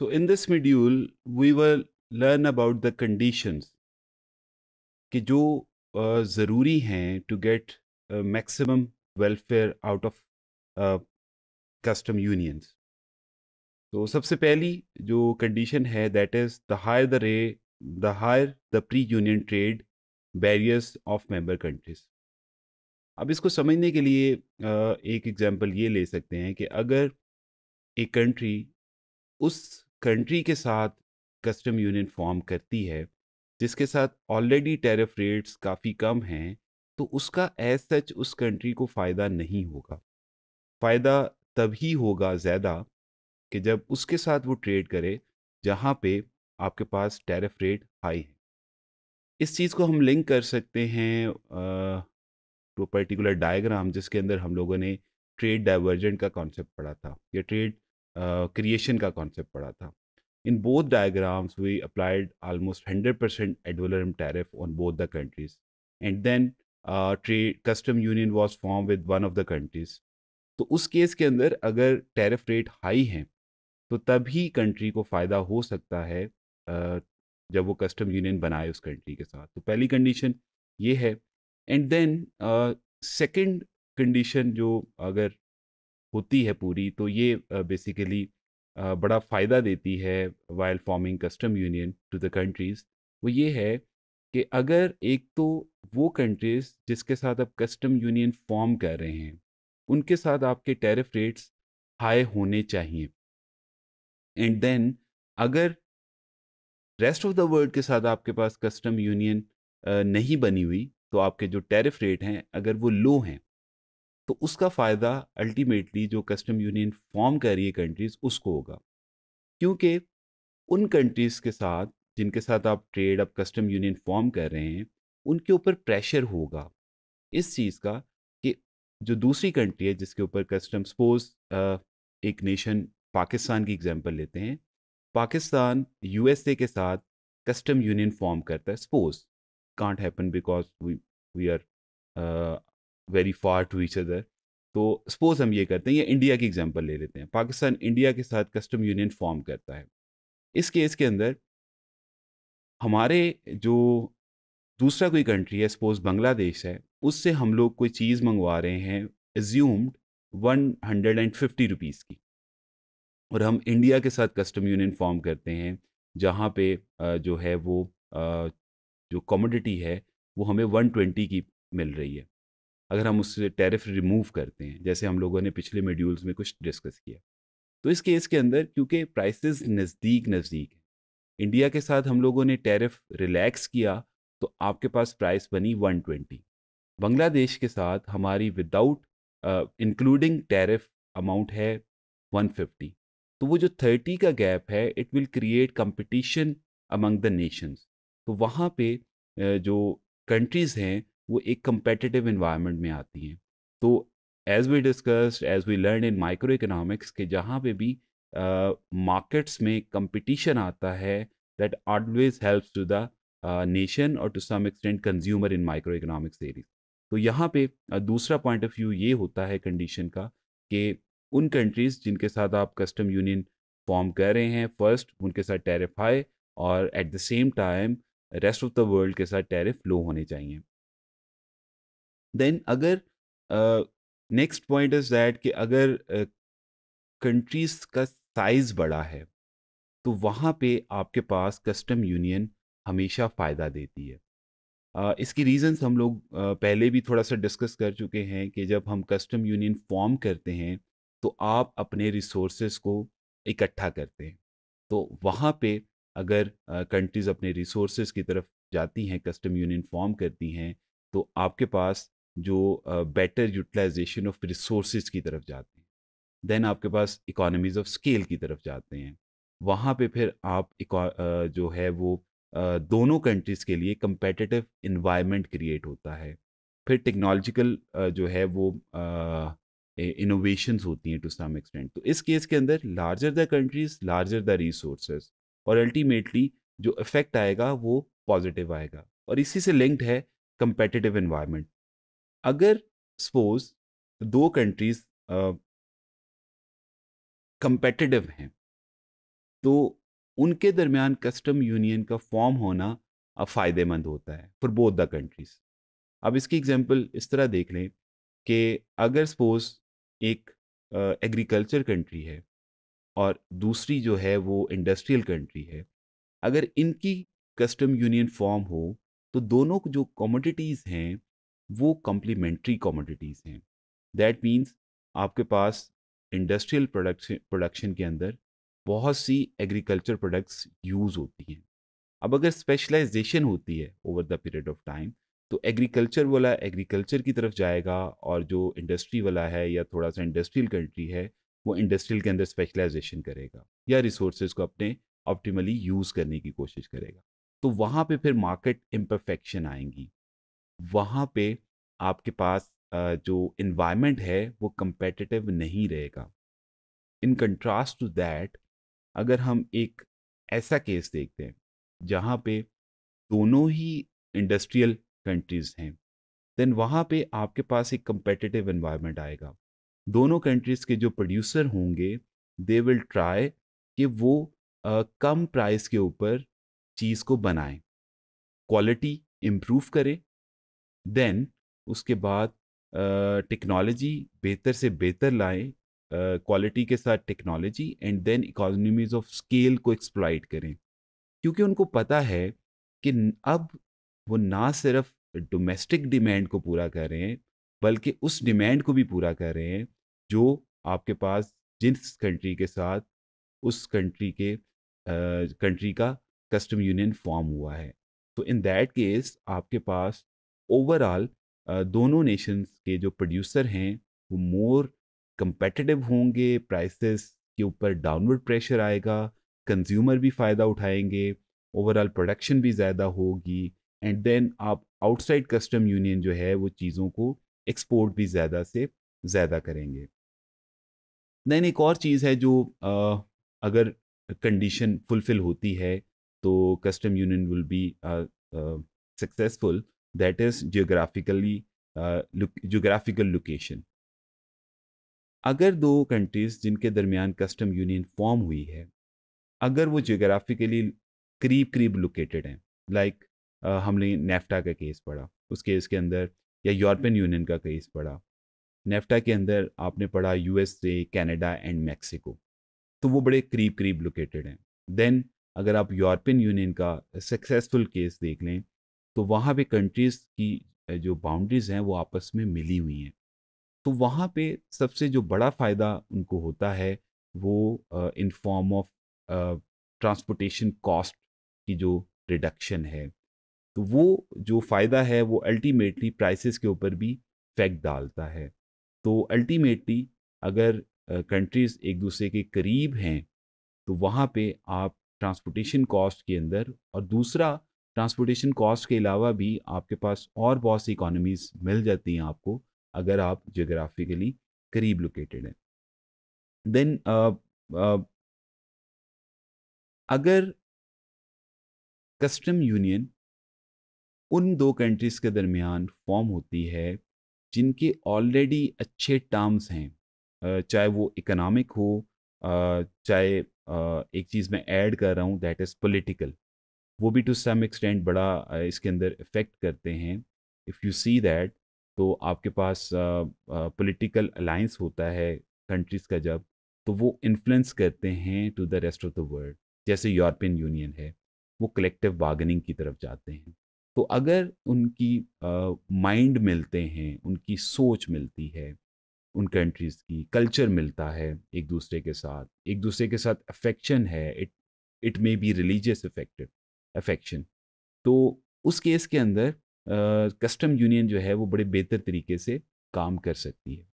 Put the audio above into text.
तो in this module we will learn about the conditions कि जो ज़रूरी हैं to get maximum welfare out of custom unions तो सबसे पहली जो कंडीशन है that is the higher the rate the higher the pre union trade barriers of member countries अब इसको समझने के लिए एक एग्जांपल ये ले सकते हैं कि अगर एक कंट्री उस कंट्री के साथ कस्टम यूनियन फॉर्म करती है जिसके साथ ऑलरेडी टैरिफ रेट्स काफ़ी कम हैं तो उसका एज सच उस कंट्री को फ़ायदा नहीं होगा फ़ायदा तभी होगा ज़्यादा कि जब उसके साथ वो ट्रेड करे जहाँ पे आपके पास टैरिफ रेट हाई है इस चीज़ को हम लिंक कर सकते हैं टू तो पर्टिकुलर डायग्राम जिसके अंदर हम लोगों ने ट्रेड डाइवर्जेंट का कॉन्सेप्ट पढ़ा था या ट्रेड क्रिएशन का कॉन्सेप्ट पड़ा था in both diagrams we applied almost hundred percent ad valorem tariff on both the countries and then trade custom union was form with one of the countries तो उस case के अंदर अगर टैरिफ रेट हाई हैं तो तभी कंट्री को फ़ायदा हो सकता है जब वो कस्टम यूनियन बनाए उस कंट्री के साथ तो पहली कंडीशन ये है एंड देन सेकेंड कंडीशन जो अगर होती है पूरी तो ये बेसिकली बड़ा फ़ायदा देती है while forming custom union to the countries वो ये है कि अगर एक तो वो कंट्रीज़ जिसके साथ आप कस्टम यूनियन फॉर्म कर रहे हैं उनके साथ आपके टैरिफ रेट्स हाई होने चाहिए एंड देन अगर रेस्ट ऑफ द वर्ल्ड के साथ आपके पास कस्टम यूनियन नहीं बनी हुई तो आपके जो टैरिफ रेट हैं अगर वो लो हैं तो उसका फ़ायदा अल्टीमेटली जो कस्टम यूनियन फॉर्म कर रही है कंट्रीज़ उसको होगा क्योंकि उन कंट्रीज़ के साथ जिनके साथ आप ट्रेड अब कस्टम यूनियन फॉर्म कर रहे हैं उनके ऊपर प्रेशर होगा इस चीज़ का कि जो दूसरी कंट्री है जिसके ऊपर कस्टम सपोज एक नेशन पाकिस्तान की एग्जांपल लेते हैं पाकिस्तान यूएसए के साथ कस्टम यूनियन फॉर्म करता है suppose can't happen because we we are very far to each other तो सपोज हम ये करते हैं या इंडिया की एग्जांपल ले लेते हैं पाकिस्तान इंडिया के साथ कस्टम यूनियन फॉर्म करता है इस केस के अंदर हमारे जो दूसरा कोई कंट्री है सपोज बांग्लादेश है उससे हम लोग कोई चीज़ मंगवा रहे हैं assumed one hundred and fifty rupees की और हम इंडिया के साथ कस्टम यूनियन फॉर्म करते हैं जहाँ पे जो है वो जो कॉमोडिटी है वो हमें वन ट्वेंटी की मिल रही है अगर हम उससे टैरिफ रिमूव करते हैं जैसे हम लोगों ने पिछले मेड्यूल्स में कुछ डिस्कस किया तो इस केस के अंदर क्योंकि प्राइसेस नज़दीक नज़दीक हैं इंडिया के साथ हम लोगों ने टैरिफ रिलैक्स किया तो आपके पास प्राइस बनी 120 बांग्लादेश के साथ हमारी विदाउट इंक्लूडिंग टैरिफ अमाउंट है 150 तो वो जो 30 का गैप है it will create competition among the nations तो वहाँ पे uh, जो कंट्रीज़ हैं वो एक कंपेटिटिव इन्वायरमेंट में आती हैं तो as we discussed as we learn in micro economics के जहाँ पे भी मार्केट्स uh, में कंपटीशन आता है that always helps to the nation और to some extent consumer in micro economics arise तो यहाँ पे uh, दूसरा पॉइंट ऑफ व्यू ये होता है कंडीशन का कि उन कंट्रीज़ जिनके साथ आप कस्टम यूनियन फॉर्म कर रहे हैं फर्स्ट उनके साथ टैरिफ हाई और at the same time rest of the world के साथ टैरिफ लो होने चाहिए देन अगर नेक्स्ट पॉइंट इज दैट कि अगर कंट्रीज uh, का साइज बड़ा है तो वहाँ पे आपके पास कस्टम यूनियन हमेशा फ़ायदा देती है uh, इसकी रीज़न्स हम लोग uh, पहले भी थोड़ा सा डिस्कस कर चुके हैं कि जब हम कस्टम यूनियन फॉर्म करते हैं तो आप अपने रिसोर्सेज को इकट्ठा करते हैं तो वहाँ पे अगर कंट्रीज़ uh, अपने रिसोर्सेज की तरफ जाती हैं कस्टम यूनियन फॉर्म करती हैं तो आपके पास जो बेटर यूटिलाइजेशन ऑफ रिसोर्स की तरफ जाते हैं देन आपके पास इकोनॉमीज ऑफ स्केल की तरफ जाते हैं वहाँ पे फिर आप जो है वो दोनों कंट्रीज़ के लिए कंपेटिटिव इन्वायरमेंट क्रिएट होता है फिर टेक्नोलॉजिकल जो है वो इनोवेशंस होती हैं टू सम एक्सटेंट तो इस केस के अंदर larger the countries larger the resource और अल्टीमेटली जो इफेक्ट आएगा वो पॉजिटिव आएगा और इसी से लिंक्ड है कंपेटिटिव इन्वायरमेंट अगर सपोज दो कंट्रीज कंपेटिटिव हैं तो उनके दरमियान कस्टम यूनियन का फॉर्म होना फ़ायदेमंद होता है फॉर बोथ द कंट्रीज़ अब इसकी एग्जांपल इस तरह देख लें कि अगर सपोज एक एग्रीकल्चर uh, कंट्री है और दूसरी जो है वो इंडस्ट्रियल कंट्री है अगर इनकी कस्टम यूनियन फॉर्म हो तो दोनों जो कमोडिटीज़ हैं वो कम्प्लीमेंट्री कॉमोडिटीज़ हैं दैट मीन्स आपके पास इंडस्ट्रियल प्रोडक्शन प्रोडक्शन के अंदर बहुत सी एग्रीकल्चर प्रोडक्ट्स यूज़ होती हैं अब अगर स्पेशलाइजेशन होती है over the period of time तो एग्रीकल्चर वाला एग्रीकल्चर की तरफ जाएगा और जो इंडस्ट्री वाला है या थोड़ा सा इंडस्ट्रियल कंट्री है वो इंडस्ट्रियल के अंदर स्पेशलाइजेशन करेगा या रिसोर्स को अपने ऑप्टिमली यूज़ करने की कोशिश करेगा तो वहाँ पे फिर मार्केट इम्परफेक्शन आएंगी वहाँ पे आपके पास जो इन्वायरमेंट है वो कंपेटिटिव नहीं रहेगा इन कंट्रास्ट टू दैट अगर हम एक ऐसा केस देखते हैं जहाँ पे दोनों ही इंडस्ट्रियल कंट्रीज़ हैं देन वहाँ पे आपके पास एक कंपेटिटिव इन्वायरमेंट आएगा दोनों कंट्रीज़ के जो प्रोड्यूसर होंगे दे विल ट्राई कि वो आ, कम प्राइस के ऊपर चीज़ को बनाएं क्वालिटी इम्प्रूव करें देन उसके बाद टेक्नोलॉजी बेहतर से बेहतर लाए क्वालिटी के साथ technology and then economies of scale को एक्सप्लाइट करें क्योंकि उनको पता है कि अब वो ना सिर्फ डोमेस्टिक डिमांड को पूरा कर रहे हैं बल्कि उस डिमांड को भी पूरा कर रहे हैं जो आपके पास जिस कंट्री के साथ उस कंट्री के कंट्री का कस्टम यूनियन फॉर्म हुआ है तो इन दैट केस आपके पास ओवरऑल दोनों नेशंस के जो प्रोड्यूसर हैं वो मोर कंपेटिटिव होंगे प्राइसेस के ऊपर डाउनवर्ड प्रेशर आएगा कंज्यूमर भी फ़ायदा उठाएंगे ओवरऑल प्रोडक्शन भी ज़्यादा होगी एंड देन आप आउटसाइड कस्टम यूनियन जो है वो चीज़ों को एक्सपोर्ट भी ज़्यादा से ज़्यादा करेंगे देन एक और चीज़ है जो आ, अगर कंडीशन फुलफिल होती है तो custom union will be successful that is geographically uh, look, geographical location अगर दो कंट्रीज़ जिनके दरमियान कस्टम यूनियन फॉर्म हुई है अगर वो जोग्राफिकली करीब करीब लोकेटेड हैं लाइक हमने नेफ्टा का केस पढ़ा उस केस के अंदर या यूरोपियन यूनियन का केस पढ़ा नेफ्टा के अंदर आपने पढ़ा यूएसए कनाडा एंड मेक्सिको तो वो बड़े करीब करीब लोकेटेड हैं देन अगर आप यूरोपियन यूनियन का सक्सेसफुल केस देख लें तो वहाँ पे कंट्रीज़ की जो बाउंड्रीज़ हैं वो आपस में मिली हुई हैं तो वहाँ पे सबसे जो बड़ा फ़ायदा उनको होता है वो in form of transportation cost की जो रिडक्शन है तो वो जो फ़ायदा है वो अल्टीमेटली प्राइसेस के ऊपर भी फैक्ट डालता है तो अल्टीमेटली अगर कंट्रीज़ एक दूसरे के करीब हैं तो वहाँ पे आप ट्रांसपोर्टेशन कॉस्ट के अंदर और दूसरा ट्रांसपोर्टेशन कॉस्ट के अलावा भी आपके पास और बहुत सी इकोनॉमीज़ मिल जाती हैं आपको अगर आप जोग्राफिकली करीब लोकेटेड हैं देन uh, uh, अगर कस्टम यूनियन उन दो कंट्रीज़ के दरमियान फॉर्म होती है जिनके ऑलरेडी अच्छे टर्म्स हैं चाहे वो इकोनॉमिक हो चाहे एक चीज़ मैं ऐड कर रहा हूँ दैट इज़ पॉलिटिकल वो भी टू सम एक्सटेंट बड़ा इसके अंदर इफ़ेक्ट करते हैं इफ़ यू सी दैट तो आपके पास पॉलिटिकल अलाइंस होता है कंट्रीज़ का जब तो वो इन्फ्लुएंस करते हैं to the rest of the world जैसे यूरोपियन यूनियन है वो कलेक्टिव बार्गनिंग की तरफ जाते हैं तो अगर उनकी माइंड मिलते हैं उनकी सोच मिलती है उन कंट्रीज़ की कल्चर मिलता है एक दूसरे के साथ एक दूसरे के साथ अफेक्शन है it it may be religious affected affection तो उस केस के अंदर कस्टम यूनियन जो है वो बड़े बेहतर तरीके से काम कर सकती है